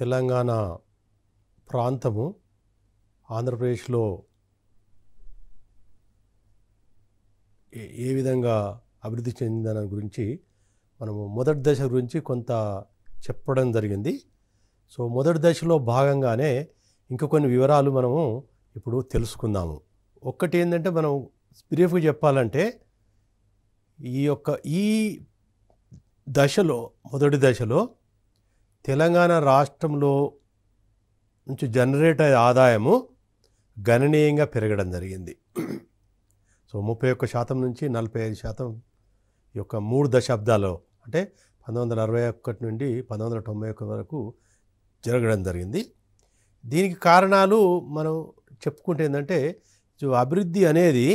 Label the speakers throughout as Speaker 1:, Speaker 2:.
Speaker 1: తెలంగాణ ప్రాంతము ఆంధ్రప్రదేశ్లో ఏ విధంగా అభివృద్ధి చెందిన గురించి మనము మొదటి దశ గురించి కొంత చెప్పడం జరిగింది సో మొదటి దశలో భాగంగానే ఇంకా కొన్ని వివరాలు మనము ఇప్పుడు తెలుసుకుందాము ఒక్కటి ఏంటంటే మనం బ్రీఫ్గా చెప్పాలంటే ఈ యొక్క ఈ దశలో మొదటి దశలో తెలంగాణ రాష్ట్రంలో నుంచి జనరేట్ అయ్యే ఆదాయము గణనీయంగా పెరగడం జరిగింది సో ముప్పై ఒక్క శాతం నుంచి నలభై ఐదు శాతం యొక్క మూడు దశాబ్దాలు అంటే పంతొమ్మిది వందల అరవై ఒకటి నుండి పంతొమ్మిది వందల తొంభై ఒకటి వరకు జరగడం జరిగింది దీనికి కారణాలు మనం చెప్పుకుంటే ఏంటంటే అభివృద్ధి అనేది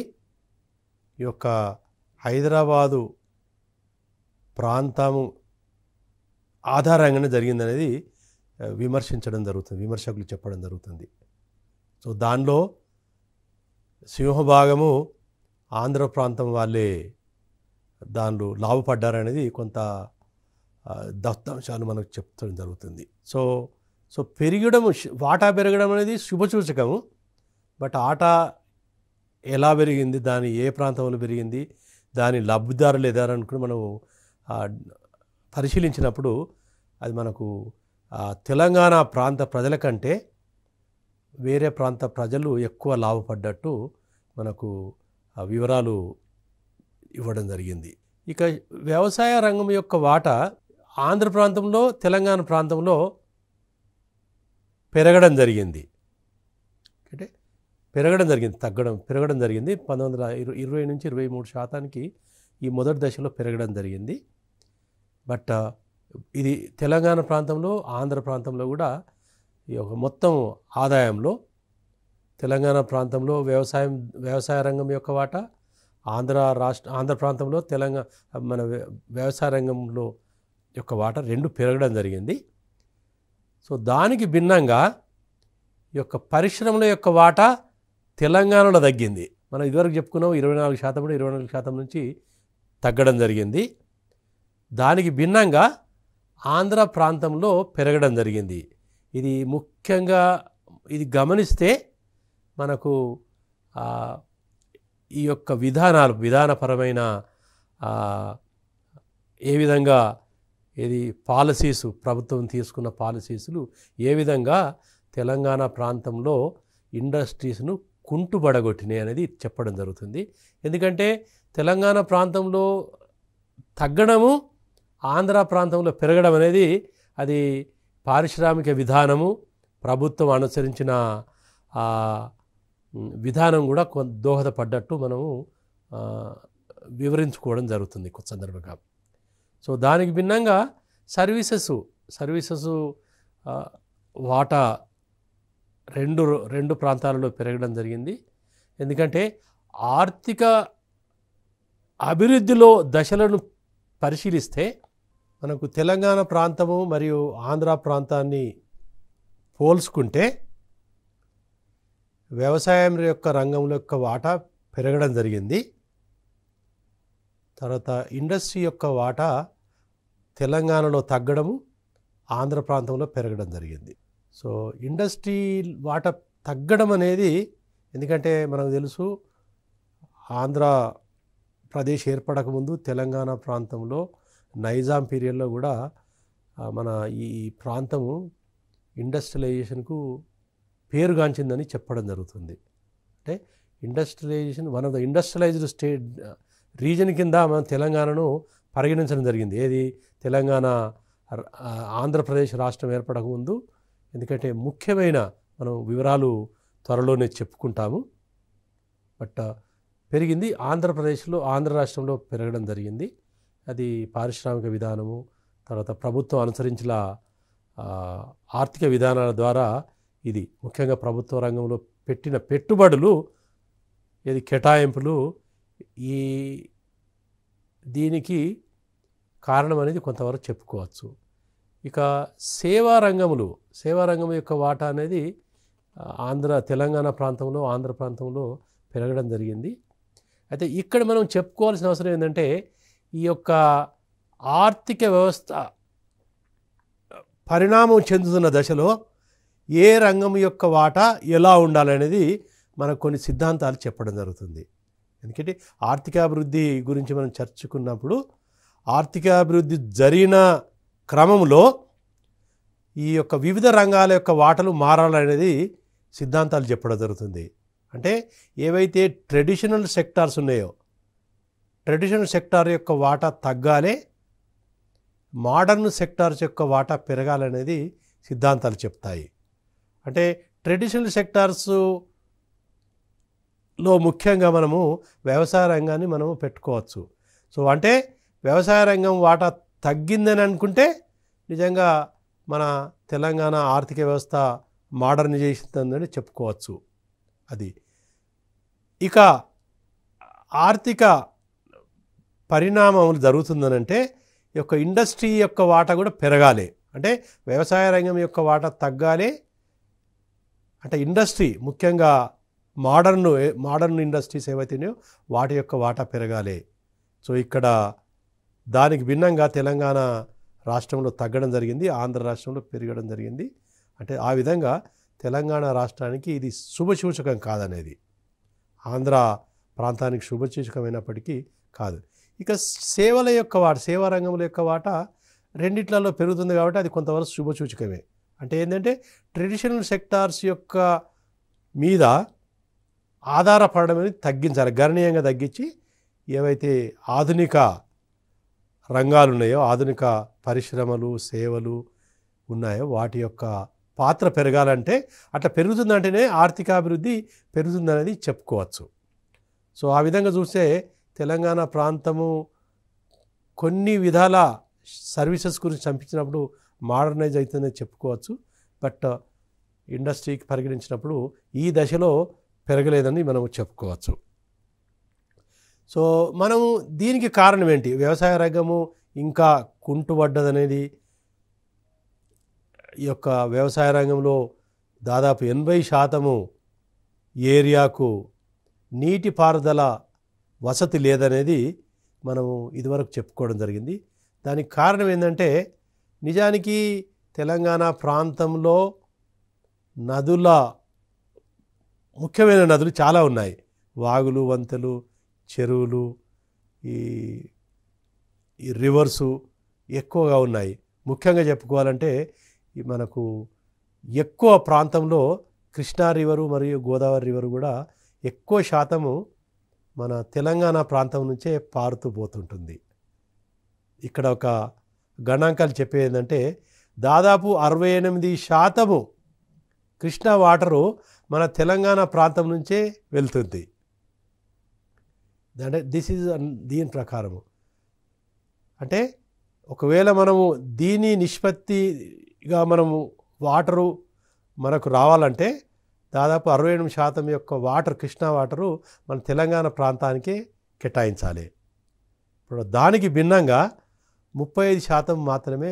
Speaker 1: యొక్క హైదరాబాదు ప్రాంతము ఆధారంగానే జరిగిందనేది విమర్శించడం జరుగుతుంది విమర్శకులు చెప్పడం జరుగుతుంది సో దానిలో సింహభాగము ఆంధ్ర ప్రాంతం వాళ్ళే దానిలో లాభపడ్డారనేది కొంత దత్తాంశాలు మనకు చెప్తడం జరుగుతుంది సో సో పెరగడం వాటా పెరగడం అనేది శుభసూచకము బట్ ఆట ఎలా పెరిగింది దాని ఏ ప్రాంతంలో పెరిగింది దాని లబ్ధిదారులు ఎదారనుకుని మనం పరిశీలించినప్పుడు అది మనకు తెలంగాణ ప్రాంత ప్రజల కంటే వేరే ప్రాంత ప్రజలు ఎక్కువ లాభపడ్డట్టు మనకు వివరాలు ఇవ్వడం జరిగింది ఇక వ్యవసాయ రంగం యొక్క వాటా ఆంధ్ర ప్రాంతంలో తెలంగాణ ప్రాంతంలో పెరగడం జరిగింది అంటే పెరగడం జరిగింది తగ్గడం పెరగడం జరిగింది పంతొమ్మిది వందల ఇరవై నుంచి ఇరవై మూడు శాతానికి ఈ మొదటి దశలో పెరగడం జరిగింది బట్ ఇది తెలంగాణ ప్రాంతంలో ఆంధ్ర ప్రాంతంలో కూడా ఈ యొక్క మొత్తం ఆదాయంలో తెలంగాణ ప్రాంతంలో వ్యవసాయం వ్యవసాయ రంగం యొక్క వాటా ఆంధ్ర రాష్ట్ర ఆంధ్ర ప్రాంతంలో తెలంగాణ మన వ్యవసాయ రంగంలో యొక్క వాటా రెండు పెరగడం జరిగింది సో దానికి భిన్నంగా ఈ యొక్క పరిశ్రమల యొక్క వాటా తెలంగాణలో తగ్గింది మనం ఇదివరకు చెప్పుకున్నాం ఇరవై నాలుగు శాతం ఇరవై నాలుగు శాతం నుంచి తగ్గడం జరిగింది దానికి భిన్నంగా ఆంధ్ర ప్రాంతంలో పెరగడం జరిగింది ఇది ముఖ్యంగా ఇది గమనిస్తే మనకు ఈ యొక్క విధానాలు విధానపరమైన ఏ విధంగా ఇది పాలసీస్ ప్రభుత్వం తీసుకున్న పాలసీసులు ఏ విధంగా తెలంగాణ ప్రాంతంలో ఇండస్ట్రీస్ను కుంటుబడగొట్టినాయి అనేది చెప్పడం జరుగుతుంది ఎందుకంటే తెలంగాణ ప్రాంతంలో తగ్గడము ఆంధ్ర ప్రాంతంలో పెరగడం అనేది అది పారిశ్రామిక విధానము ప్రభుత్వం అనుసరించిన విధానం కూడా దోహదపడ్డట్టు మనము వివరించుకోవడం జరుగుతుంది సందర్భంగా సో దానికి భిన్నంగా సర్వీసెస్ సర్వీసెస్ వాటా రెండు రెండు ప్రాంతాలలో పెరగడం జరిగింది ఎందుకంటే ఆర్థిక అభివృద్ధిలో దశలను పరిశీలిస్తే మనకు తెలంగాణ ప్రాంతము మరియు ఆంధ్ర ప్రాంతాన్ని పోల్చుకుంటే వ్యవసాయం యొక్క రంగంలో యొక్క వాటా పెరగడం జరిగింది తర్వాత ఇండస్ట్రీ యొక్క వాటా తెలంగాణలో తగ్గడము ఆంధ్ర ప్రాంతంలో పెరగడం జరిగింది సో ఇండస్ట్రీ వాట తగ్గడం అనేది ఎందుకంటే మనకు తెలుసు ఆంధ్ర ప్రదేశ్ ఏర్పడకముందు తెలంగాణ ప్రాంతంలో నైజాం పీరియడ్లో కూడా మన ఈ ప్రాంతము ఇండస్ట్రియలైజేషన్కు పేరుగాంచిందని చెప్పడం జరుగుతుంది అంటే industrialisation one of the industrialised state reason కింద మనం తెలంగాణను పరిగణించడం జరిగింది ఏది తెలంగాణ ఆంధ్రప్రదేశ్ రాష్ట్రం ఏర్పడకముందు ఎందుకంటే ముఖ్యమైన మనం వివరాలు త్వరలోనే చెప్పుకుంటాము బట్ పెరిగింది ఆంధ్రప్రదేశ్లో ఆంధ్ర రాష్ట్రంలో పెరగడం జరిగింది అది పారిశ్రామిక విధానము తర్వాత ప్రభుత్వం అనుసరించిన ఆర్థిక విధానాల ద్వారా ఇది ముఖ్యంగా ప్రభుత్వ రంగంలో పెట్టిన పెట్టుబడులు ఇది కేటాయింపులు ఈ దీనికి కారణం అనేది కొంతవరకు చెప్పుకోవచ్చు ఇక సేవా రంగములు సేవా రంగం యొక్క వాటా అనేది ఆంధ్ర తెలంగాణ ప్రాంతంలో ఆంధ్ర ప్రాంతంలో పెరగడం జరిగింది అయితే ఇక్కడ మనం చెప్పుకోవాల్సిన అవసరం ఏంటంటే ఈ యొక్క ఆర్థిక వ్యవస్థ పరిణామం చెందుతున్న దశలో ఏ రంగం యొక్క వాటా ఎలా ఉండాలనేది మనకు కొన్ని సిద్ధాంతాలు చెప్పడం జరుగుతుంది ఎందుకంటే ఆర్థికాభివృద్ధి గురించి మనం చర్చుకున్నప్పుడు ఆర్థికాభివృద్ధి జరిగిన క్రమంలో ఈ యొక్క వివిధ రంగాల యొక్క వాటలు మారాలనేది సిద్ధాంతాలు చెప్పడం జరుగుతుంది అంటే ఏవైతే ట్రెడిషనల్ సెక్టార్స్ ఉన్నాయో ట్రెడిషనల్ సెక్టార్ యొక్క వాటా తగ్గాలే మోడర్న్ సెక్టార్స్ యొక్క వాటా పెరగాలనేది సిద్ధాంతాలు చెప్తాయి అంటే ట్రెడిషనల్ సెక్టార్స్ లో ముఖ్యంగా మనము వ్యవసాయ రంగాన్ని మనము పెట్టుకోవచ్చు సో అంటే వ్యవసాయ రంగం వాటా తగ్గిందని అనుకుంటే నిజంగా మన తెలంగాణ ఆర్థిక వ్యవస్థ మోడర్నైజేషన్ చెప్పుకోవచ్చు అది ఇక ఆర్థిక పరిణామములు జరుగుతుందనంటే ఈ యొక్క ఇండస్ట్రీ యొక్క వాటా కూడా పెరగాలి అంటే వ్యవసాయ రంగం యొక్క వాటా తగ్గాలి అంటే ఇండస్ట్రీ ముఖ్యంగా మోడర్న్ మోడర్న్ ఇండస్ట్రీస్ ఏవైతున్నాయో వాటి యొక్క వాటా పెరగాలి సో ఇక్కడ దానికి భిన్నంగా తెలంగాణ రాష్ట్రంలో తగ్గడం జరిగింది ఆంధ్ర రాష్ట్రంలో పెరగడం జరిగింది అంటే ఆ విధంగా తెలంగాణ రాష్ట్రానికి ఇది శుభసూచకం కాదనేది ఆంధ్ర ప్రాంతానికి శుభసూచకమైనప్పటికీ కాదు ఇక సేవల యొక్క వాట సేవా రంగముల యొక్క వాట రెండిట్లలో పెరుగుతుంది కాబట్టి అది కొంతవరకు శుభసూచకమే అంటే ఏంటంటే ట్రెడిషనల్ సెక్టార్స్ యొక్క మీద ఆధారపడడం అనేది తగ్గించాలి గణనీయంగా తగ్గించి ఏవైతే ఆధునిక రంగాలు ఉన్నాయో ఆధునిక పరిశ్రమలు సేవలు ఉన్నాయో వాటి యొక్క పాత్ర పెరగాలంటే అట్లా పెరుగుతుందంటేనే ఆర్థికాభివృద్ధి పెరుగుతుందనేది చెప్పుకోవచ్చు సో ఆ విధంగా చూస్తే తెలంగాణ ప్రాంతము కొన్ని విధాల సర్వీసెస్ గురించి చంపించినప్పుడు మోడర్నైజ్ అవుతుందని చెప్పుకోవచ్చు బట్ ఇండస్ట్రీకి పరిగణించినప్పుడు ఈ దశలో పెరగలేదని మనం చెప్పుకోవచ్చు సో మనము దీనికి కారణం ఏంటి వ్యవసాయ రంగము ఇంకా కుంటుపడ్డదనేది ఈ యొక్క వ్యవసాయ రంగంలో దాదాపు ఎనభై శాతము ఏరియాకు నీటిపారుదల వసతి లేదనేది మనం ఇదివరకు చెప్పుకోవడం జరిగింది దానికి కారణం ఏంటంటే నిజానికి తెలంగాణ ప్రాంతంలో నదుల ముఖ్యమైన నదులు చాలా ఉన్నాయి వాగులు వంతెలు చెరువులు ఈ ఈ రివర్సు ఎక్కువగా ఉన్నాయి ముఖ్యంగా చెప్పుకోవాలంటే మనకు ఎక్కువ ప్రాంతంలో కృష్ణా రివరు మరియు గోదావరి రివరు కూడా ఎక్కువ శాతము మన తెలంగాణ ప్రాంతం నుంచే పారుతూ పోతుంటుంది ఇక్కడ ఒక గణాంకాలు చెప్పేది ఏంటంటే దాదాపు అరవై ఎనిమిది శాతము కృష్ణా వాటరు మన తెలంగాణ ప్రాంతం నుంచే వెళ్తుంది అంటే దిస్ ఈజ్ దీని ప్రకారము అంటే ఒకవేళ మనము దీని నిష్పత్తిగా మనము వాటరు మనకు రావాలంటే దాదాపు అరవై ఎనిమిది శాతం యొక్క వాటర్ కృష్ణా వాటరు మన తెలంగాణ ప్రాంతానికి కేటాయించాలి ఇప్పుడు దానికి భిన్నంగా ముప్పై ఐదు శాతం మాత్రమే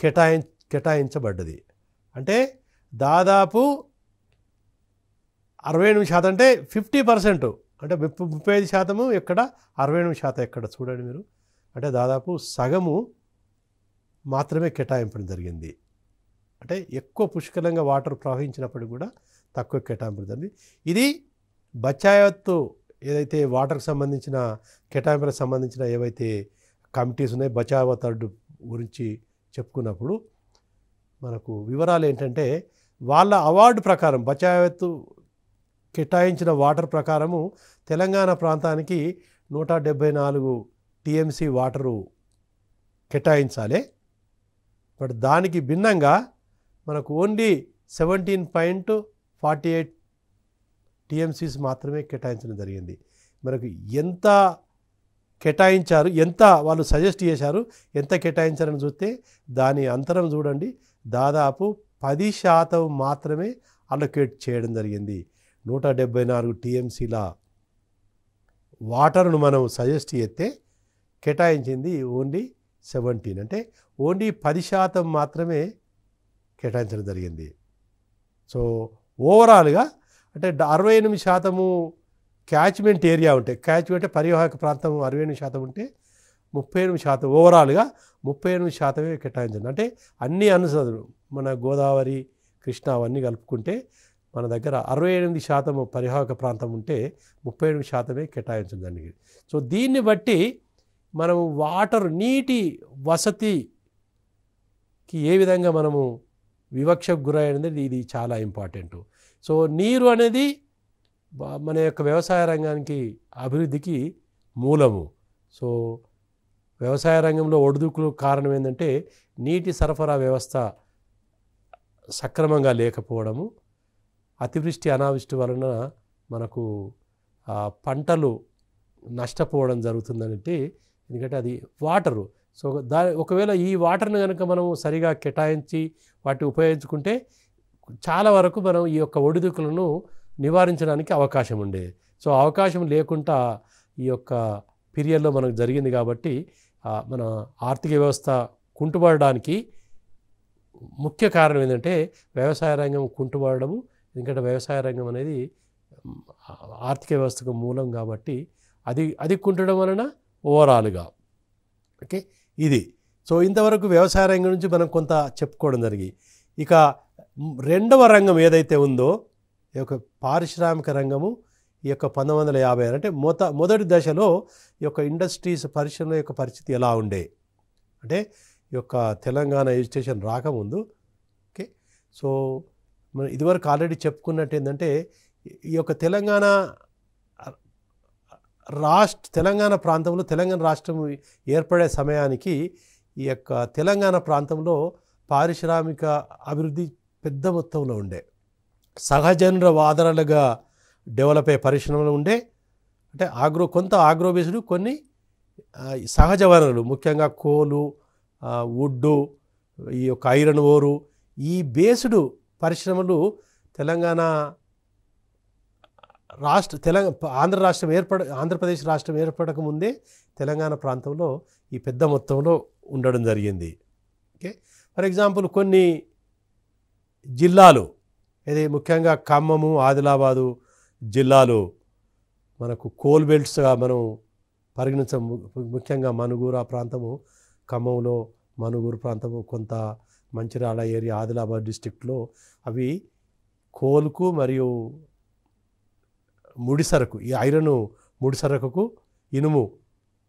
Speaker 1: కేటాయి కేటాయించబడ్డది అంటే దాదాపు అరవై ఎనిమిది శాతం అంటే ఫిఫ్టీ పర్సెంట్ అంటే ముప్పై ఐదు శాతము ఎక్కడ అరవై ఎనిమిది శాతం ఎక్కడ చూడండి మీరు అంటే దాదాపు సగము మాత్రమే కేటాయింపడం జరిగింది అంటే ఎక్కువ పుష్కలంగా వాటర్ ప్రవహించినప్పుడు కూడా తక్కువ కేటాంబరిదండి ఇది బచ్చాయత్తు ఏదైతే వాటర్కి సంబంధించిన కేటాయింపులకు సంబంధించిన ఏవైతే కమిటీస్ ఉన్నాయి తడ్డు గురించి చెప్పుకున్నప్పుడు మనకు వివరాలు ఏంటంటే వాళ్ళ అవార్డు ప్రకారం బచావత్తు కేటాయించిన వాటర్ ప్రకారము తెలంగాణ ప్రాంతానికి నూట డెబ్భై నాలుగు టీఎంసీ వాటరు కేటాయించాలి బట్ దానికి భిన్నంగా మనకు only seventeen point forty eight TMCs మాత్రమే కేటాయించడం జరిగింది మనకు ఎంత కేటాయించారు ఎంత వాళ్ళు సజెస్ట్ చేశారు ఎంత కేటాయించారని చూస్తే దాని అంతరం చూడండి దాదాపు పది శాతం మాత్రమే అలొకేట్ చేయడం జరిగింది నూట డెబ్బై నాలుగు టీఎంసీల వాటర్ను మనం సజెస్ట్ చేస్తే కేటాయించింది ఓన్లీ సెవెంటీన్ అంటే ఓన్లీ పది శాతం మాత్రమే కేటాయించడం జరిగింది సో ఓవరాల్గా అంటే అరవై ఎనిమిది శాతము క్యాచ్మెంట్ ఏరియా ఉంటే క్యాచ్మెంట్ అంటే పరివాహక ప్రాంతం అరవై ఎనిమిది శాతం ఉంటే ముప్పై ఎనిమిది శాతం ఓవరాల్గా ముప్పై ఎనిమిది శాతమే కేటాయించండి అంటే అన్ని అనుసదులు మన గోదావరి కృష్ణా అవన్నీ కలుపుకుంటే మన దగ్గర అరవై ఎనిమిది శాతం పరివాహక ప్రాంతం ఉంటే ముప్పై ఎనిమిది శాతమే కేటాయించండి సో దీన్ని బట్టి మనము వాటర్ నీటి వసతికి ఏ విధంగా మనము వివక్షకు గురైనది ఇది చాలా ఇంపార్టెంట్ సో నీరు అనేది మన యొక్క వ్యవసాయ రంగానికి అభివృద్ధికి మూలము సో వ్యవసాయ రంగంలో ఒడిదుకులు కారణం ఏంటంటే నీటి సరఫరా వ్యవస్థ సక్రమంగా లేకపోవడము అతివృష్టి అనావృష్టి వలన మనకు పంటలు నష్టపోవడం జరుగుతుందంటే ఎందుకంటే అది వాటరు సో దా ఒకవేళ ఈ వాటర్ని కనుక మనం సరిగా కేటాయించి వాటిని ఉపయోగించుకుంటే చాలా వరకు మనం ఈ యొక్క ఒడిదుకులను నివారించడానికి అవకాశం ఉండేది సో అవకాశం లేకుండా ఈ యొక్క పీరియడ్లో మనకు జరిగింది కాబట్టి మన ఆర్థిక వ్యవస్థ కుంటుపడడానికి ముఖ్య కారణం ఏంటంటే వ్యవసాయ రంగం కుంటుపడము ఎందుకంటే వ్యవసాయ రంగం అనేది ఆర్థిక వ్యవస్థకు మూలం కాబట్టి అది అది కుంటడం వలన ఓవరాల్గా ఓకే ఇది సో ఇంతవరకు వ్యవసాయ రంగం నుంచి మనం కొంత చెప్పుకోవడం జరిగి ఇక రెండవ రంగం ఏదైతే ఉందో ఈ యొక్క పారిశ్రామిక రంగము ఈ యొక్క పంతొమ్మిది వందల యాభై అంటే మొత మొదటి దశలో ఈ యొక్క ఇండస్ట్రీస్ పరిశ్రమ యొక్క పరిస్థితి ఎలా ఉండే అంటే ఈ యొక్క తెలంగాణ ఎడ్యుకేషన్ రాకముందు ఓకే సో మనం ఇదివరకు ఆల్రెడీ చెప్పుకున్నట్టు ఏంటంటే ఈ యొక్క తెలంగాణ రాష్ట్ర తెలంగాణ ప్రాంతంలో తెలంగాణ రాష్ట్రం ఏర్పడే సమయానికి ఈ యొక్క తెలంగాణ ప్రాంతంలో పారిశ్రామిక అభివృద్ధి పెద్ద మొత్తంలో ఉండే సహజనుల ఆధారాలుగా డెవలప్ అయ్యే పరిశ్రమలు ఉండే అంటే ఆగ్రో కొంత ఆగ్రో బేస్డ్ కొన్ని సహజ వనరులు ముఖ్యంగా కోలు వుడ్డు ఈ యొక్క ఐరన్ ఓరు ఈ బేస్డ్ పరిశ్రమలు తెలంగాణ రాష్ట్ర తెలంగాణ ఆంధ్ర రాష్ట్రం ఏర్పడ ఆంధ్రప్రదేశ్ రాష్ట్రం ఏర్పడక ముందే తెలంగాణ ప్రాంతంలో ఈ పెద్ద మొత్తంలో ఉండడం జరిగింది ఓకే ఫర్ ఎగ్జాంపుల్ కొన్ని జిల్లాలు అదే ముఖ్యంగా ఖమ్మము ఆదిలాబాదు జిల్లాలు మనకు కోల్ బెల్ట్స్గా మనం పరిగణించ ముఖ్యంగా మనుగూరు ఆ ప్రాంతము ఖమ్మంలో మనుగూరు ప్రాంతము కొంత మంచిర్యాల ఏరియా ఆదిలాబాద్ డిస్టిక్లో అవి కోల్కు మరియు ముడిసరకు ఈ ముడి ముడిసరకుకు ఇనుము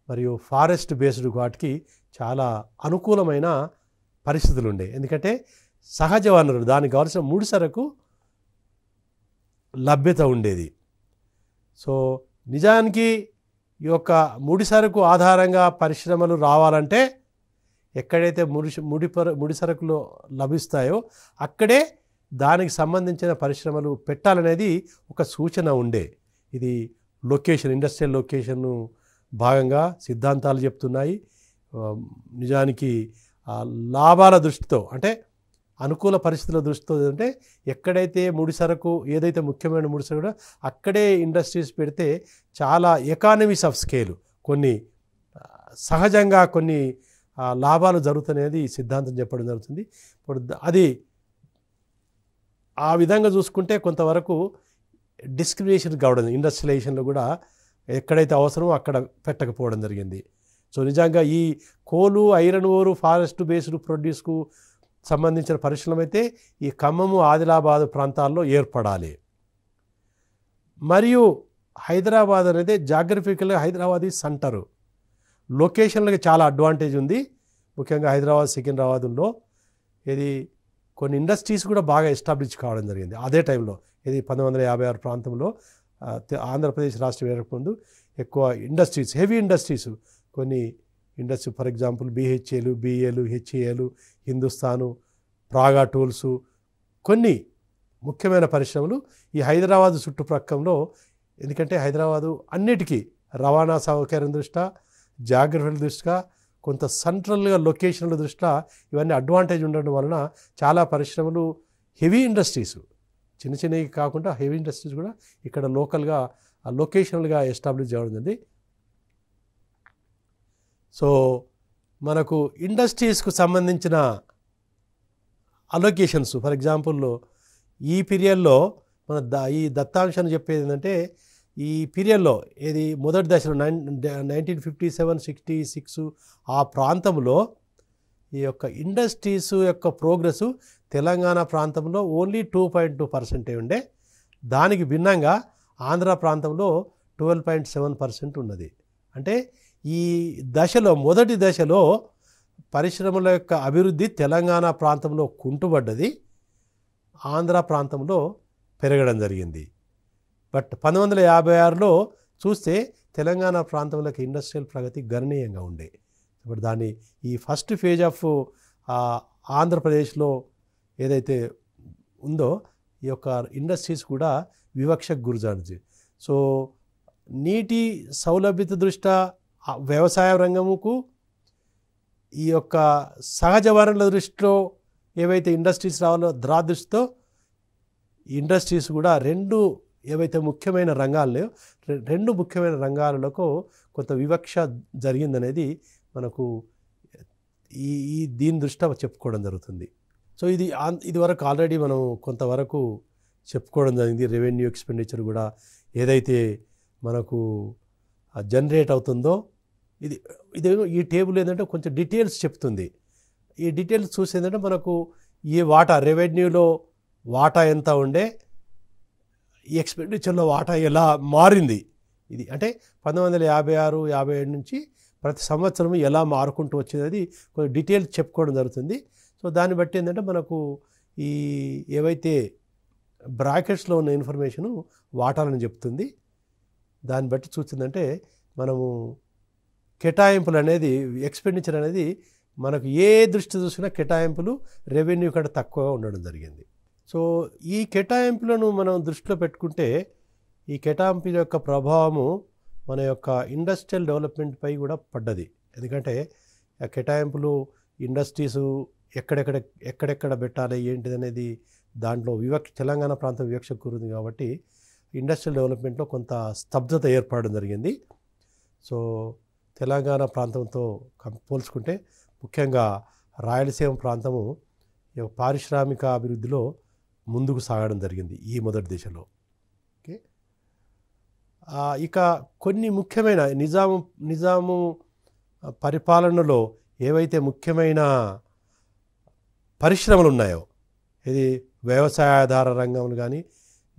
Speaker 1: మరియు ఫారెస్ట్ బేస్డ్ వాటికి చాలా అనుకూలమైన పరిస్థితులు ఉండే ఎందుకంటే సహజ వనరులు దానికి కావాల్సిన ముడిసరకు లభ్యత ఉండేది సో నిజానికి ఈ యొక్క ముడిసరకు ఆధారంగా పరిశ్రమలు రావాలంటే ఎక్కడైతే ముడి ముడి సరుకులు లభిస్తాయో అక్కడే దానికి సంబంధించిన పరిశ్రమలు పెట్టాలనేది ఒక సూచన ఉండే ఇది లొకేషన్ ఇండస్ట్రియల్ లొకేషన్ భాగంగా సిద్ధాంతాలు చెప్తున్నాయి నిజానికి లాభాల దృష్టితో అంటే అనుకూల పరిస్థితుల దృష్టితో అంటే ఎక్కడైతే ముడి ఏదైతే ముఖ్యమైన ముడి సరుకు అక్కడే ఇండస్ట్రీస్ పెడితే చాలా ఎకానమీస్ ఆఫ్ స్కేలు కొన్ని సహజంగా కొన్ని లాభాలు జరుగుతునేది సిద్ధాంతం చెప్పడం జరుగుతుంది ఇప్పుడు అది ఆ విధంగా చూసుకుంటే కొంతవరకు డిస్క్రిమినేషన్ కావడం ఇండస్ట్రియలైజేషన్లో కూడా ఎక్కడైతే అవసరమో అక్కడ పెట్టకపోవడం జరిగింది సో నిజంగా ఈ coal iron ore forest based ప్రొడ్యూస్కు సంబంధించిన పరిశ్రమ అయితే ఈ ఖమ్మము ఆదిలాబాద్ ప్రాంతాల్లో ఏర్పడాలి మరియు హైదరాబాద్ అనేది జాగ్రఫికల్గా హైదరాబాద్ ఈ సెంటరు లొకేషన్లకి చాలా అడ్వాంటేజ్ ఉంది ముఖ్యంగా హైదరాబాద్ సికింద్రాబాద్లో ఇది కొన్ని ఇండస్ట్రీస్ కూడా బాగా ఎస్టాబ్లిష్ కావడం జరిగింది అదే టైంలో ఇది పంతొమ్మిది వందల యాభై ఆరు ప్రాంతంలో ఆంధ్రప్రదేశ్ రాష్ట్రం ఏర్పకముందు ఎక్కువ ఇండస్ట్రీస్ హెవీ ఇండస్ట్రీస్ కొన్ని ఇండస్ట్రీ ఫర్ ఎగ్జాంపుల్ బీహెచ్ఏలు బిఏలు హెచ్ఏలు హిందుస్థాను ప్రాగా టూల్స్ కొన్ని ముఖ్యమైన పరిశ్రమలు ఈ హైదరాబాదు చుట్టుప్రక్కంలో ఎందుకంటే హైదరాబాదు అన్నిటికీ రవాణా సౌకర్యం దృష్ట్యా జాగ్రఫీల దృష్ట్యా కొంత సెంట్రల్గా లొకేషన్ల దృష్ట్యా ఇవన్నీ అడ్వాంటేజ్ ఉండడం వలన చాలా పరిశ్రమలు హెవీ ఇండస్ట్రీస్ చిన్న చిన్నవి కాకుండా హెవీ ఇండస్ట్రీస్ కూడా ఇక్కడ లోకల్గా లొకేషనల్గా ఎస్టాబ్లిష్ చేయడం సో మనకు ఇండస్ట్రీస్కు సంబంధించిన అలొకేషన్స్ ఫర్ ఎగ్జాంపుల్ ఈ పీరియడ్లో మన ద ఈ దత్తాంశం చెప్పేది ఏంటంటే ఈ పీరియడ్లో ఏది మొదటి దశలో nine nineteen fifty seven sixty six ఆ ప్రాంతంలో ఈ యొక్క ఇండస్ట్రీస్ యొక్క ప్రోగ్రెస్ తెలంగాణ ప్రాంతంలో ఓన్లీ టూ పాయింట్ టూ పర్సెంటే ఉండే దానికి భిన్నంగా ఆంధ్ర ప్రాంతంలో ట్వెల్వ్ పాయింట్ సెవెన్ పర్సెంట్ ఉన్నది అంటే ఈ దశలో మొదటి దశలో పరిశ్రమల యొక్క అభివృద్ధి తెలంగాణ ప్రాంతంలో కుంటుపడ్డది ఆంధ్ర ప్రాంతంలో పెరగడం జరిగింది బట్ పంతొమ్మిది వందల యాభై ఆరులో చూస్తే తెలంగాణ ప్రాంతంలోకి ఇండస్ట్రియల్ ప్రగతి గణనీయంగా ఉండే ఇప్పుడు దాన్ని ఈ ఫస్ట్ ఫేజ్ ఆఫ్ ఆంధ్రప్రదేశ్లో ఏదైతే ఉందో ఈ యొక్క ఇండస్ట్రీస్ కూడా వివక్షకు గురిజానుంది సో నీటి సౌలభ్యత దృష్ట్యా వ్యవసాయ రంగముకు ఈ యొక్క సహజ వనరుల దృష్టిలో ఏవైతే ఇండస్ట్రీస్ రావాలో దురాదృష్టితో ఇండస్ట్రీస్ కూడా రెండు ఏవైతే ముఖ్యమైన రంగాలు రెండు ముఖ్యమైన రంగాలలో కొంత వివక్ష జరిగిందనేది మనకు ఈ ఈ దీని దృష్ట్యా చెప్పుకోవడం జరుగుతుంది సో ఇది ఇది వరకు ఆల్రెడీ మనం కొంతవరకు చెప్పుకోవడం జరిగింది రెవెన్యూ ఎక్స్పెండిచర్ కూడా ఏదైతే మనకు జనరేట్ అవుతుందో ఇది ఇదేమో ఈ టేబుల్ ఏంటంటే కొంచెం డీటెయిల్స్ చెప్తుంది ఈ డీటెయిల్స్ చూసి ఏంటంటే మనకు ఈ వాటా రెవెన్యూలో వాటా ఎంత ఉండే ఈ ఎక్స్పెండిచర్లో వాటా ఎలా మారింది ఇది అంటే పంతొమ్మిది వందల యాభై ఆరు యాభై ఏడు నుంచి ప్రతి సంవత్సరం ఎలా మారుకుంటూ అది కొంచెం డీటెయిల్ చెప్పుకోవడం జరుగుతుంది సో దాన్ని బట్టి ఏంటంటే మనకు ఈ ఏవైతే బ్రాకెట్స్లో ఉన్న ఇన్ఫర్మేషను వాటాలని చెప్తుంది దాన్ని బట్టి చూసిందంటే మనము కేటాయింపులు అనేది ఎక్స్పెండిచర్ అనేది మనకు ఏ దృష్టి చూసినా కేటాయింపులు రెవెన్యూ కంటే తక్కువగా ఉండడం జరిగింది సో ఈ కేటాయింపులను మనం దృష్టిలో పెట్టుకుంటే ఈ కేటాయింపుల యొక్క ప్రభావము మన యొక్క ఇండస్ట్రియల్ డెవలప్మెంట్పై కూడా పడ్డది ఎందుకంటే ఆ కేటాయింపులు ఇండస్ట్రీస్ ఎక్కడెక్కడ ఎక్కడెక్కడ పెట్టాలి ఏంటిది అనేది దాంట్లో వివక్ష తెలంగాణ ప్రాంతం వివక్ష కూరుంది కాబట్టి ఇండస్ట్రియల్ డెవలప్మెంట్లో కొంత స్తబ్దత ఏర్పడడం జరిగింది సో తెలంగాణ ప్రాంతంతో పోల్చుకుంటే ముఖ్యంగా రాయలసీమ ప్రాంతము పారిశ్రామిక అభివృద్ధిలో ముందుకు సాగడం జరిగింది ఈ మొదటి దిశలో ఓకే ఇక కొన్ని ముఖ్యమైన నిజాము నిజాము పరిపాలనలో ఏవైతే ముఖ్యమైన పరిశ్రమలు ఉన్నాయో ఇది వ్యవసాయాధార రంగములు కానీ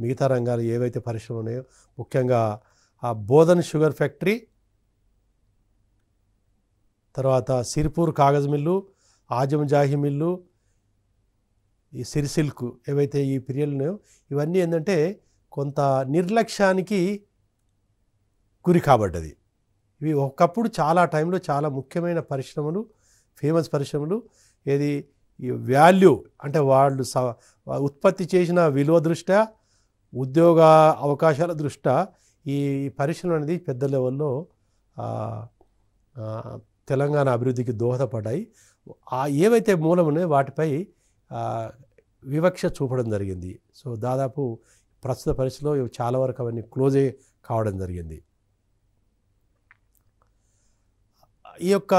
Speaker 1: మిగతా రంగాలు ఏవైతే పరిశ్రమలు ఉన్నాయో ముఖ్యంగా ఆ బోధన్ షుగర్ ఫ్యాక్టరీ తర్వాత సిర్పూర్ కాగజ్ మిల్లు ఆజం జాహి మిల్లు ఈ సిరిసిల్క్ ఏవైతే ఈ పిరియల్ను ఇవన్నీ ఏంటంటే కొంత నిర్లక్ష్యానికి గురి కాబడ్డది ఇవి ఒకప్పుడు చాలా టైంలో చాలా ముఖ్యమైన పరిశ్రమలు ఫేమస్ పరిశ్రమలు ఏది వాల్యూ అంటే వాళ్ళు స ఉత్పత్తి చేసిన విలువ దృష్ట్యా ఉద్యోగ అవకాశాల దృష్ట్యా ఈ పరిశ్రమ అనేది పెద్ద లెవెల్లో తెలంగాణ అభివృద్ధికి దోహదపడ్డాయి ఏవైతే మూలం ఉన్నాయో వాటిపై వివక్ష చూపడం జరిగింది సో దాదాపు ప్రస్తుత పరిస్థితిలో చాలా వరకు అవన్నీ క్లోజే కావడం జరిగింది ఈ యొక్క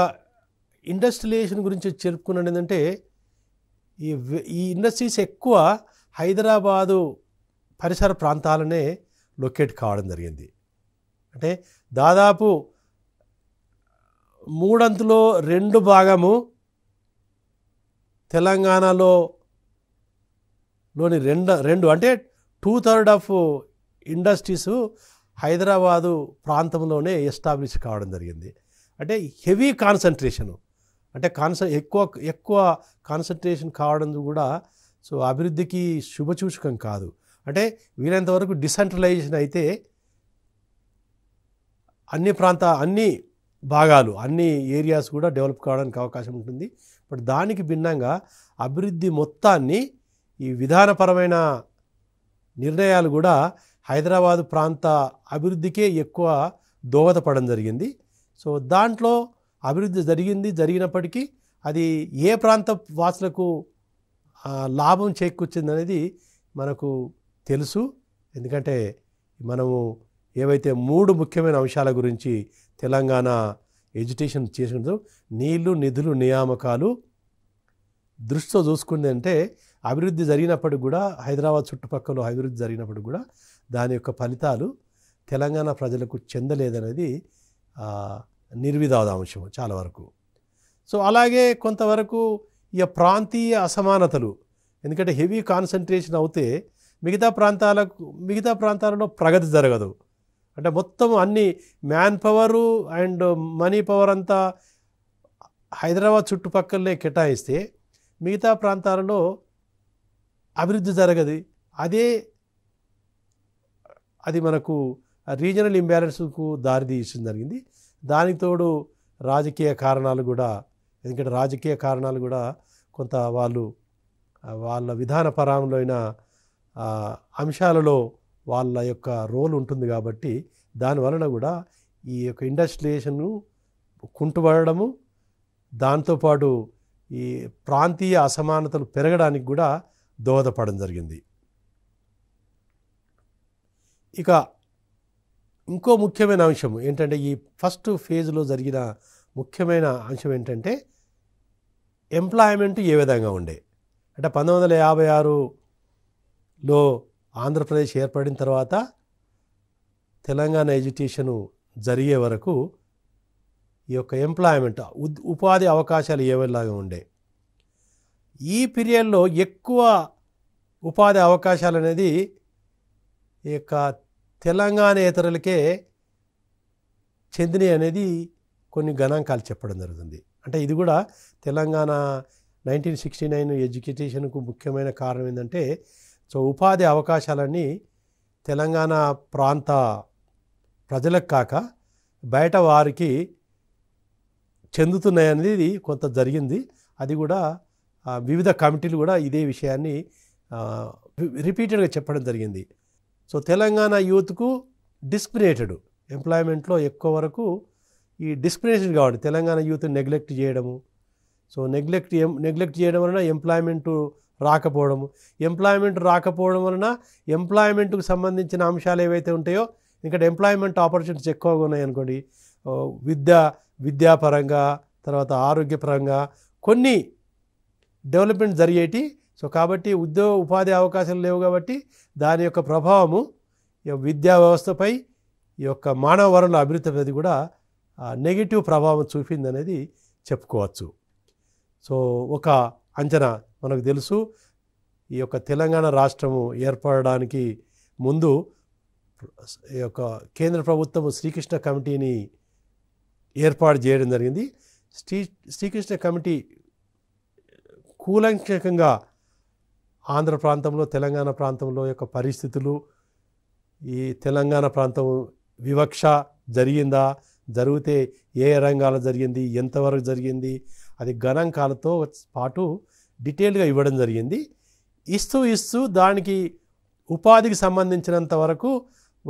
Speaker 1: ఇండస్ట్రియలైజేషన్ గురించి చెప్పుకున్న ఏంటంటే ఈ ఈ ఇండస్ట్రీస్ ఎక్కువ హైదరాబాదు పరిసర ప్రాంతాలనే లొకేట్ కావడం జరిగింది అంటే దాదాపు మూడంతులో రెండు భాగము తెలంగాణలో లోని రెండు రెండు అంటే two third of industries Hyderabad ప్రాంతంలోనే ఎస్టాబ్లిష్ కావడం జరిగింది అంటే హెవీ కాన్సన్ట్రేషను అంటే కాన్సన్ ఎక్కువ ఎక్కువ కాన్సన్ట్రేషన్ కావడం కూడా సో అభివృద్ధికి శుభసూచకం కాదు అంటే వీలైనంతవరకు డిసెంట్రలైజేషన్ అయితే అన్ని ప్రాంత అన్ని భాగాలు అన్ని ఏరియాస్ కూడా డెవలప్ కావడానికి అవకాశం ఉంటుంది బట్ దానికి భిన్నంగా అభివృద్ధి మొత్తాన్ని ఈ విధానపరమైన నిర్ణయాలు కూడా హైదరాబాదు ప్రాంత అభివృద్ధికే ఎక్కువ దోహదపడడం జరిగింది సో దాంట్లో అభివృద్ధి జరిగింది జరిగినప్పటికీ అది ఏ ప్రాంత వాసులకు లాభం చేకూర్చింది అనేది మనకు తెలుసు ఎందుకంటే మనము ఏవైతే మూడు ముఖ్యమైన అంశాల గురించి తెలంగాణ ఎడ్యుటేషన్ చేసినందుకు నీళ్లు నిధులు నియామకాలు దృష్టితో చూసుకుంది అంటే అభివృద్ధి జరిగినప్పటికి కూడా హైదరాబాద్ చుట్టుపక్కల అభివృద్ధి జరిగినప్పటికి కూడా దాని యొక్క ఫలితాలు తెలంగాణ ప్రజలకు చెందలేదనేది నిర్విధాద అంశం చాలా వరకు సో అలాగే కొంతవరకు ఈ ప్రాంతీయ అసమానతలు ఎందుకంటే హెవీ కాన్సన్ట్రేషన్ అవుతే మిగతా ప్రాంతాలకు మిగతా ప్రాంతాలలో ప్రగతి జరగదు అంటే మొత్తం అన్ని man power and money power అంతా హైదరాబాద్ చుట్టుపక్కలనే కేటాయిస్తే మిగతా ప్రాంతాలలో అభివృద్ధి జరగదు అదే అది మనకు రీజనల్ ఇంబ్యాలెన్స్కు దారితీయడం జరిగింది దానికి తోడు రాజకీయ కారణాలు కూడా ఎందుకంటే రాజకీయ కారణాలు కూడా కొంత వాళ్ళు వాళ్ళ పరాములైన అంశాలలో వాళ్ళ యొక్క రోల్ ఉంటుంది కాబట్టి దానివలన కూడా ఈ యొక్క ఇండస్ట్రియేషను కుంటుపడము దాంతోపాటు ఈ ప్రాంతీయ అసమానతలు పెరగడానికి కూడా దోహదపడడం జరిగింది ఇక ఇంకో ముఖ్యమైన అంశం ఏంటంటే ఈ ఫస్ట్ ఫేజ్లో జరిగిన ముఖ్యమైన అంశం ఏంటంటే ఎంప్లాయ్మెంట్ ఏ విధంగా ఉండే అంటే పంతొమ్మిది వందల యాభై ఆరులో ఆంధ్రప్రదేశ్ ఏర్పడిన తర్వాత తెలంగాణ ఎడ్యుకేషను జరిగే వరకు ఈ యొక్క ఎంప్లాయ్మెంట్ ఉపాధి అవకాశాలు ఏవేలాగా ఉండే ఈ పీరియడ్లో ఎక్కువ ఉపాధి అవకాశాలు అనేది ఈ యొక్క తెలంగాణ ఇతరులకే చెందినవి అనేది కొన్ని గణాంకాలు చెప్పడం జరుగుతుంది అంటే ఇది కూడా తెలంగాణ నైన్టీన్ సిక్స్టీ నైన్ ఎడ్యుకేషన్కు ముఖ్యమైన కారణం ఏంటంటే సో ఉపాధి అవకాశాలన్నీ తెలంగాణ ప్రాంత ప్రజలకు కాక బయట వారికి చెందుతున్నాయనేది కొంత జరిగింది అది కూడా వివిధ కమిటీలు కూడా ఇదే విషయాన్ని రిపీటెడ్గా చెప్పడం జరిగింది సో తెలంగాణ యూత్కు డిస్క్రిమినేటెడ్ ఎంప్లాయ్మెంట్లో ఎక్కువ వరకు ఈ డిస్క్రిమినేషన్ కావాలి తెలంగాణ యూత్ నెగ్లెక్ట్ చేయడము సో నెగ్లెక్ట్ నెగ్లెక్ట్ చేయడం వలన ఎంప్లాయ్మెంటు రాకపోవడము ఎంప్లాయ్మెంట్ రాకపోవడం వలన ఎంప్లాయ్మెంట్కు సంబంధించిన అంశాలు ఏవైతే ఉంటాయో ఇంకా ఎంప్లాయ్మెంట్ ఆపర్చునిటీస్ ఎక్కువగా ఉన్నాయనుకోండి విద్య విద్యాపరంగా తర్వాత ఆరోగ్యపరంగా కొన్ని డెవలప్మెంట్ జరిగేటి సో కాబట్టి ఉద్యోగ ఉపాధి అవకాశాలు లేవు కాబట్టి దాని యొక్క ప్రభావము విద్యా వ్యవస్థపై ఈ యొక్క మానవ వనరుల అభివృద్ధి అనేది కూడా నెగిటివ్ ప్రభావం చూపిందనేది చెప్పుకోవచ్చు సో ఒక అంచనా మనకు తెలుసు ఈ యొక్క తెలంగాణ రాష్ట్రము ఏర్పడడానికి ముందు ఈ యొక్క కేంద్ర ప్రభుత్వము శ్రీకృష్ణ కమిటీని ఏర్పాటు చేయడం జరిగింది శ్రీ శ్రీకృష్ణ కమిటీ కూలంకంగా ఆంధ్ర ప్రాంతంలో తెలంగాణ ప్రాంతంలో యొక్క పరిస్థితులు ఈ తెలంగాణ ప్రాంతం వివక్ష జరిగిందా జరిగితే ఏ రంగాలు జరిగింది ఎంతవరకు జరిగింది అది గణాంకాలతో పాటు డీటెయిల్గా ఇవ్వడం జరిగింది ఇస్తూ ఇస్తూ దానికి ఉపాధికి సంబంధించినంత వరకు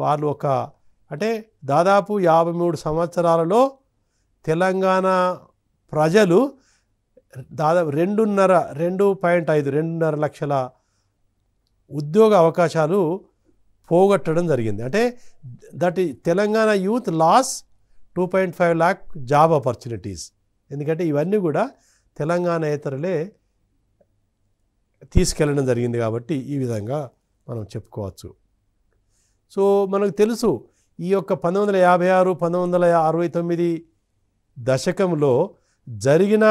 Speaker 1: వాళ్ళు ఒక అంటే దాదాపు యాభై మూడు సంవత్సరాలలో తెలంగాణ ప్రజలు దాదాపు రెండున్నర రెండు పాయింట్ ఐదు రెండున్నర లక్షల ఉద్యోగ అవకాశాలు పోగొట్టడం జరిగింది అంటే that Telangana youth loss two point five lakh job opportunities ఎందుకంటే ఇవన్నీ కూడా తెలంగాణ ఇతరులే తీసుకెళ్ళడం జరిగింది కాబట్టి ఈ విధంగా మనం చెప్పుకోవచ్చు సో మనకు తెలుసు ఈ యొక్క పంతొమ్మిది వందల యాభై ఆరు పంతొమ్మిది వందల అరవై తొమ్మిది దశకంలో జరిగిన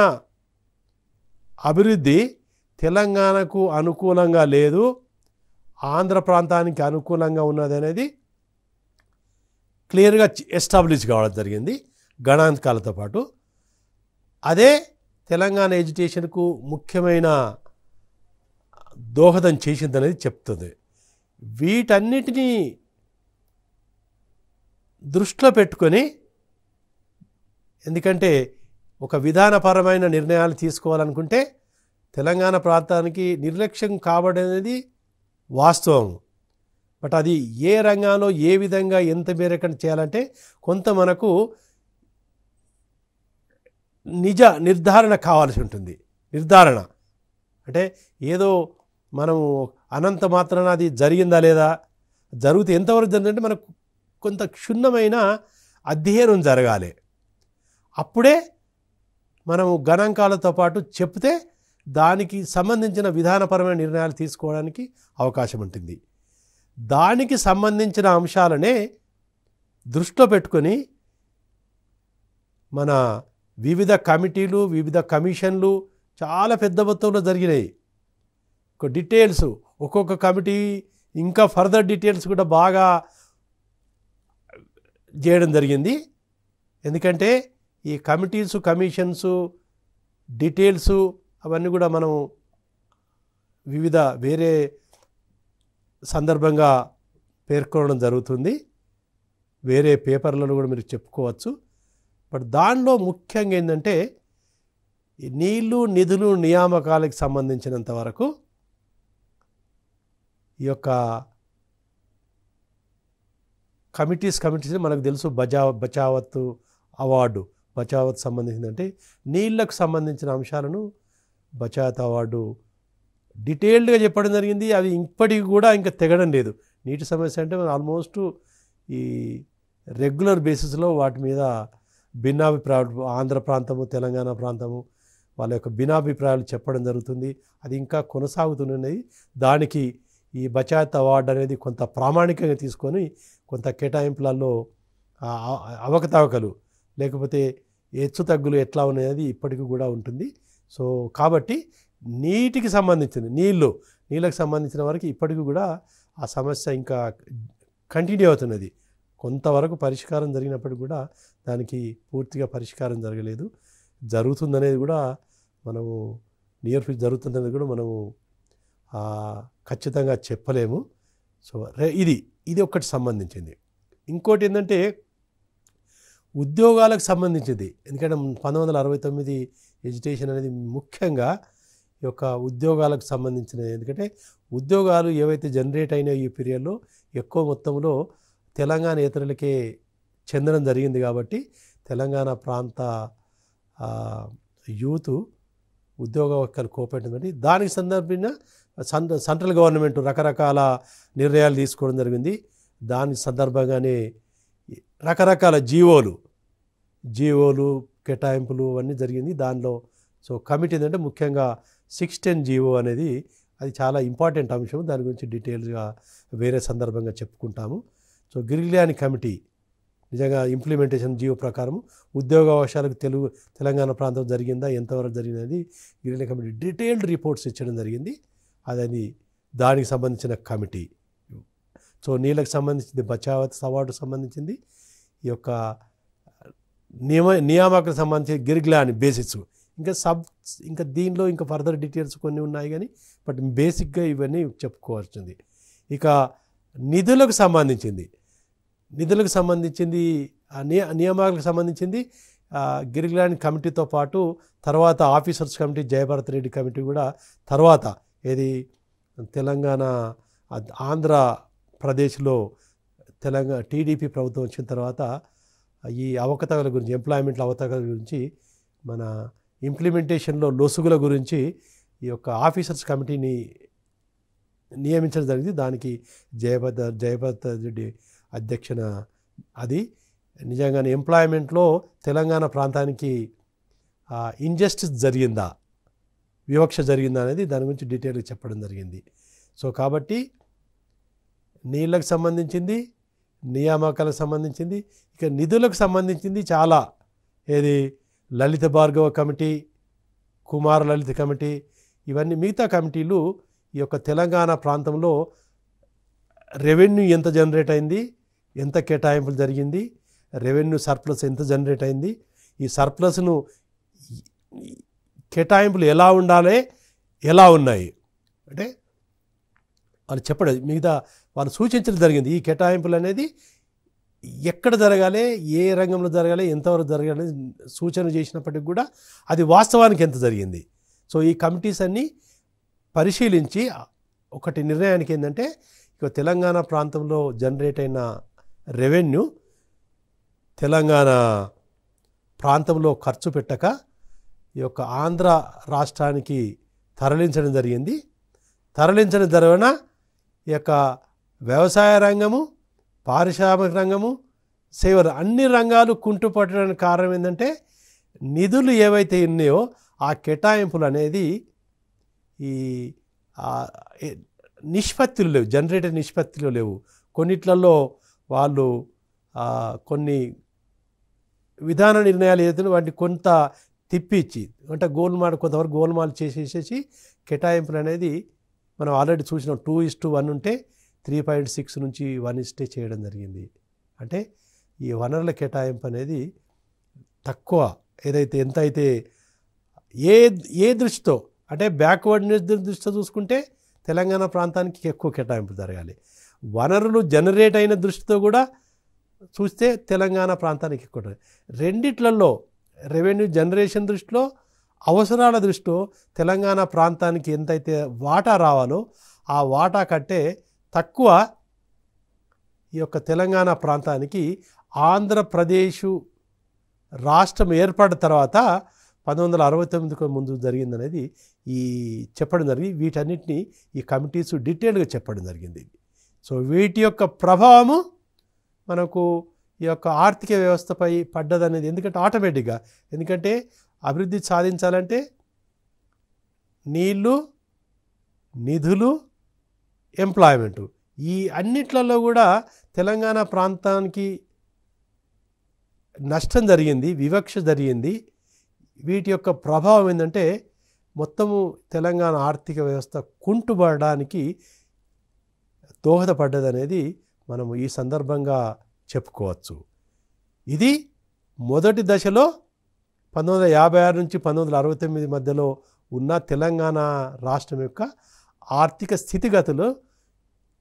Speaker 1: అభివృద్ధి తెలంగాణకు అనుకూలంగా లేదు ఆంధ్ర ప్రాంతానికి అనుకూలంగా ఉన్నది అనేది క్లియర్గా ఎస్టాబ్లిష్ కావడం జరిగింది గణాంకాలతో పాటు అదే తెలంగాణ ఎడ్యుకేషన్కు ముఖ్యమైన దోహదం చేసిందనేది చెప్తుంది వీటన్నిటినీ దృష్టిలో పెట్టుకొని ఎందుకంటే ఒక విధానపరమైన నిర్ణయాలు తీసుకోవాలనుకుంటే తెలంగాణ ప్రాంతానికి నిర్లక్ష్యం కాబడనేది వాస్తవం బట్ అది ఏ రంగంలో ఏ విధంగా ఎంత మేరకు చేయాలంటే కొంత మనకు నిజ నిర్ధారణ కావాల్సి ఉంటుంది నిర్ధారణ అంటే ఏదో మనము అనంత మాత్రాన అది జరిగిందా లేదా జరిగితే ఎంతవరకు జరిగిందంటే మనకు కొంత క్షుణ్ణమైన అధ్యయనం జరగాలి అప్పుడే మనము గణాంకాలతో పాటు చెప్తే దానికి సంబంధించిన విధానపరమైన నిర్ణయాలు తీసుకోవడానికి అవకాశం ఉంటుంది దానికి సంబంధించిన అంశాలనే దృష్టిలో పెట్టుకొని మన వివిధ కమిటీలు వివిధ కమిషన్లు చాలా పెద్ద మొత్తంలో జరిగినాయి డీటెయిల్స్ ఒక్కొక్క కమిటీ ఇంకా ఫర్దర్ డీటెయిల్స్ కూడా బాగా చేయడం జరిగింది ఎందుకంటే ఈ కమిటీసు కమిషన్స్ డీటెయిల్స్ అవన్నీ కూడా మనం వివిధ వేరే సందర్భంగా పేర్కొనడం జరుగుతుంది వేరే పేపర్లలో కూడా మీరు చెప్పుకోవచ్చు బట్ దానిలో ముఖ్యంగా ఏంటంటే నీళ్ళు నిధులు నియామకాలకు సంబంధించినంత వరకు ఈ యొక్క కమిటీస్ కమిటీస్ మనకు తెలుసు బజా బచావత్ అవార్డు బచావత్ సంబంధించిందంటే నీళ్లకు సంబంధించిన అంశాలను బచావత్ అవార్డు డీటెయిల్డ్గా చెప్పడం జరిగింది అది ఇప్పటికి కూడా ఇంకా తెగడం లేదు నీటి సమస్య అంటే ఆల్మోస్ట్ ఈ రెగ్యులర్ బేసిస్లో వాటి మీద భిన్నాభిప్రాయాలు ఆంధ్ర ప్రాంతము తెలంగాణ ప్రాంతము వాళ్ళ యొక్క భిన్నాభిప్రాయాలు చెప్పడం జరుగుతుంది అది ఇంకా కొనసాగుతున్నది దానికి ఈ బచాయత్ అవార్డు అనేది కొంత ప్రామాణికంగా తీసుకొని కొంత కేటాయింపులలో అవకతవకలు లేకపోతే హెచ్చు తగ్గులు ఎట్లా ఉన్నాయనేది ఇప్పటికీ కూడా ఉంటుంది సో కాబట్టి నీటికి సంబంధించిన నీళ్ళు నీళ్ళకి సంబంధించిన వరకు ఇప్పటికీ కూడా ఆ సమస్య ఇంకా కంటిన్యూ అవుతున్నది కొంతవరకు పరిష్కారం జరిగినప్పటికీ కూడా దానికి పూర్తిగా పరిష్కారం జరగలేదు జరుగుతుందనేది కూడా మనము నియర్ ఫ్యూచర్ జరుగుతుందనేది కూడా మనము ఖచ్చితంగా చెప్పలేము సో ఇది ఇది ఒకటి సంబంధించింది ఇంకోటి ఏంటంటే ఉద్యోగాలకు సంబంధించింది ఎందుకంటే పంతొమ్మిది వందల అరవై తొమ్మిది ఎడ్యుటేషన్ అనేది ముఖ్యంగా ఈ యొక్క ఉద్యోగాలకు సంబంధించినది ఎందుకంటే ఉద్యోగాలు ఏవైతే జనరేట్ అయినాయో ఈ పీరియడ్లో ఎక్కువ మొత్తంలో తెలంగాణ ఇతరులకే చెందడం జరిగింది కాబట్టి తెలంగాణ ప్రాంత యూత్ ఉద్యోగ కోపెట్టిందండి దానికి సందర్భంగా సెంట్రల్ గవర్నమెంట్ రకరకాల నిర్ణయాలు తీసుకోవడం జరిగింది దాని సందర్భంగానే రకరకాల జీవోలు జీవోలు కేటాయింపులు అన్నీ జరిగింది దానిలో సో కమిటీ ఏంటంటే ముఖ్యంగా టెన్ జీవో అనేది అది చాలా ఇంపార్టెంట్ అంశం దాని గురించి డీటెయిల్స్గా వేరే సందర్భంగా చెప్పుకుంటాము సో గిరిలియాని కమిటీ నిజంగా ఇంప్లిమెంటేషన్ జీవో ప్రకారం ఉద్యోగ అవకాశాలకు తెలుగు తెలంగాణ ప్రాంతం జరిగిందా ఎంతవరకు జరిగిందనేది గిరిలియా కమిటీ డీటెయిల్డ్ రిపోర్ట్స్ ఇచ్చడం జరిగింది అదని దానికి సంబంధించిన కమిటీ సో నీళ్ళకి సంబంధించింది బచావత్ సవార్డు సంబంధించింది ఈ యొక్క నియమ నియామకులకు సంబంధించి అని బేసిక్స్ ఇంకా సబ్ ఇంకా దీనిలో ఇంకా ఫర్దర్ డీటెయిల్స్ కొన్ని ఉన్నాయి కానీ బట్ బేసిక్గా ఇవన్నీ చెప్పుకోవాల్సింది ఇక నిధులకు సంబంధించింది నిధులకు సంబంధించింది నియామకులకు సంబంధించింది గిరిగ్లాండ్ కమిటీతో పాటు తర్వాత officers committee Jayabharat Reddy committee కూడా తర్వాత ఏది తెలంగాణ ఆంధ్ర ప్రదేశ్లో తెలంగాణ టీడీపీ ప్రభుత్వం వచ్చిన తర్వాత ఈ అవకతవకల గురించి ఎంప్లాయ్మెంట్ల అవకతవకల గురించి మన ఇంప్లిమెంటేషన్లో లొసుగుల గురించి ఈ యొక్క ఆఫీసర్స్ కమిటీని నియమించడం జరిగింది దానికి జయభద్ర జయభద్ర రెడ్డి అధ్యక్షన అది నిజంగానే ఎంప్లాయ్మెంట్లో తెలంగాణ ప్రాంతానికి ఇంజస్టిస్ జరిగిందా వివక్ష జరిగిందనేది దాని గురించి డీటెయిల్గా చెప్పడం జరిగింది సో కాబట్టి నీళ్ళకు సంబంధించింది నియామకాలకు సంబంధించింది ఇక నిధులకు సంబంధించింది చాలా ఏది లలిత భార్గవ కమిటీ కుమార లలిత కమిటీ ఇవన్నీ మిగతా కమిటీలు ఈ యొక్క తెలంగాణ ప్రాంతంలో రెవెన్యూ ఎంత జనరేట్ అయింది ఎంత కేటాయింపులు జరిగింది రెవెన్యూ సర్ప్లస్ ఎంత జనరేట్ అయింది ఈ సర్ప్లస్ను కేటాయింపులు ఎలా ఉండాలి ఎలా ఉన్నాయి అంటే వాళ్ళు చెప్పడం మిగతా వాళ్ళు సూచించడం జరిగింది ఈ కేటాయింపులు అనేది ఎక్కడ జరగాలి ఏ రంగంలో జరగాలి ఎంతవరకు జరగాలి సూచన చేసినప్పటికి కూడా అది వాస్తవానికి ఎంత జరిగింది సో ఈ కమిటీస్ అన్నీ పరిశీలించి ఒకటి నిర్ణయానికి ఏంటంటే ఇక తెలంగాణ ప్రాంతంలో జనరేట్ అయిన రెవెన్యూ తెలంగాణ ప్రాంతంలో ఖర్చు పెట్టక ఈ యొక్క ఆంధ్ర రాష్ట్రానికి తరలించడం జరిగింది తరలించడం ద్వారా ఈ యొక్క వ్యవసాయ రంగము పారిశ్రామిక రంగము సేవలు అన్ని రంగాలు కుంటుపట్టడానికి కారణం ఏంటంటే నిధులు ఏవైతే ఉన్నాయో ఆ కేటాయింపులు అనేది ఈ నిష్పత్తులు లేవు జనరేటర్ నిష్పత్తులు లేవు కొన్నిట్లలో వాళ్ళు కొన్ని విధాన నిర్ణయాలు ఏదైతే వాటిని కొంత తిప్పిచ్చి అంటే గోల్మాల్ కొంతవరకు గోల్మాల్ చేసేసేసి కేటాయింపులు అనేది మనం ఆల్రెడీ చూసినాం టూ ఇస్ టూ వన్ ఉంటే త్రీ పాయింట్ సిక్స్ నుంచి వన్ ఇస్టే చేయడం జరిగింది అంటే ఈ వనరుల కేటాయింపు అనేది తక్కువ ఏదైతే ఎంత అయితే ఏ ఏ దృష్టితో అంటే బ్యాక్వర్డ్నెస్ దృష్టితో చూసుకుంటే తెలంగాణ ప్రాంతానికి ఎక్కువ కేటాయింపులు జరగాలి వనరులు జనరేట్ అయిన దృష్టితో కూడా చూస్తే తెలంగాణ ప్రాంతానికి ఎక్కువ రెండిట్లలో రెవెన్యూ జనరేషన్ దృష్టిలో అవసరాల దృష్టిలో తెలంగాణ ప్రాంతానికి ఎంతైతే వాటా రావాలో ఆ వాటా కట్టే తక్కువ ఈ యొక్క తెలంగాణ ప్రాంతానికి ఆంధ్రప్రదేశ్ రాష్ట్రం ఏర్పడిన తర్వాత పంతొమ్మిది వందల అరవై తొమ్మిదికి ముందు జరిగిందనేది ఈ చెప్పడం జరిగింది వీటన్నిటిని ఈ కమిటీస్ డీటెయిల్గా చెప్పడం జరిగింది సో వీటి యొక్క ప్రభావము మనకు ఈ యొక్క ఆర్థిక వ్యవస్థపై పడ్డదనేది ఎందుకంటే ఆటోమేటిక్గా ఎందుకంటే అభివృద్ధి సాధించాలంటే నీళ్ళు నిధులు ఎంప్లాయ్మెంటు ఈ అన్నిట్లలో కూడా తెలంగాణ ప్రాంతానికి నష్టం జరిగింది వివక్ష జరిగింది వీటి యొక్క ప్రభావం ఏంటంటే మొత్తము తెలంగాణ ఆర్థిక వ్యవస్థ కుంటుపడడానికి దోహదపడ్డదనేది మనము ఈ సందర్భంగా చెప్పుకోవచ్చు ఇది మొదటి దశలో పంతొమ్మిది వందల యాభై ఆరు నుంచి పంతొమ్మిది వందల అరవై తొమ్మిది మధ్యలో ఉన్న తెలంగాణ రాష్ట్రం యొక్క ఆర్థిక స్థితిగతులు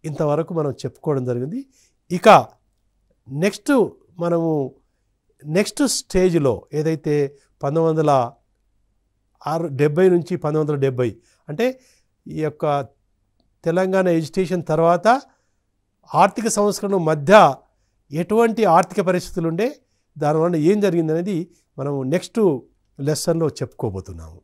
Speaker 1: ఇంతవరకు మనం చెప్పుకోవడం జరిగింది ఇక నెక్స్ట్ మనము నెక్స్ట్ స్టేజ్లో ఏదైతే పంతొమ్మిది వందల ఆరు డెబ్బై నుంచి పంతొమ్మిది వందల డెబ్బై అంటే ఈ యొక్క తెలంగాణ ఎడ్యుకేషన్ తర్వాత ఆర్థిక సంస్కరణ మధ్య ఎటువంటి ఆర్థిక పరిస్థితులు ఉండే దానివల్ల ఏం జరిగిందనేది మనం నెక్స్ట్ లెసన్లో చెప్పుకోబోతున్నాము